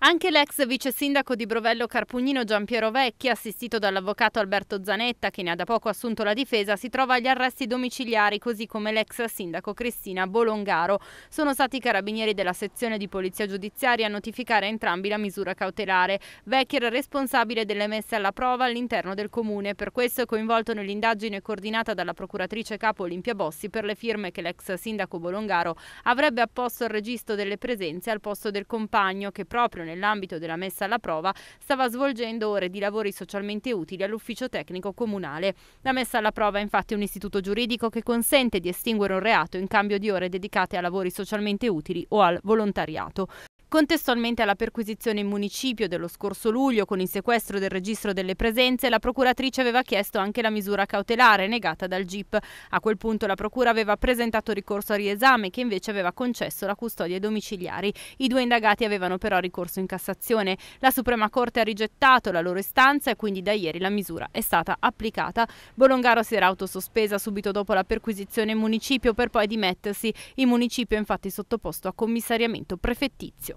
Anche l'ex vice sindaco di Brovello Carpugnino Giampiero Vecchi, assistito dall'avvocato Alberto Zanetta, che ne ha da poco assunto la difesa, si trova agli arresti domiciliari, così come l'ex sindaco Cristina Bolongaro. Sono stati i carabinieri della sezione di polizia giudiziaria a notificare entrambi la misura cautelare. Vecchi era responsabile delle messe alla prova all'interno del comune, per questo è coinvolto nell'indagine coordinata dalla procuratrice capo Olimpia Bossi per le firme che l'ex sindaco Bolongaro avrebbe apposto al registro delle presenze al posto del compagno che proprio nell'ambito della messa alla prova stava svolgendo ore di lavori socialmente utili all'ufficio tecnico comunale. La messa alla prova è infatti un istituto giuridico che consente di estinguere un reato in cambio di ore dedicate a lavori socialmente utili o al volontariato. Contestualmente alla perquisizione in municipio dello scorso luglio con il sequestro del registro delle presenze, la procuratrice aveva chiesto anche la misura cautelare negata dal GIP. A quel punto la procura aveva presentato ricorso a riesame che invece aveva concesso la custodia ai domiciliari. I due indagati avevano però ricorso in Cassazione. La Suprema Corte ha rigettato la loro istanza e quindi da ieri la misura è stata applicata. Bolongaro si era autosospesa subito dopo la perquisizione in municipio per poi dimettersi. Il municipio è infatti sottoposto a commissariamento prefettizio.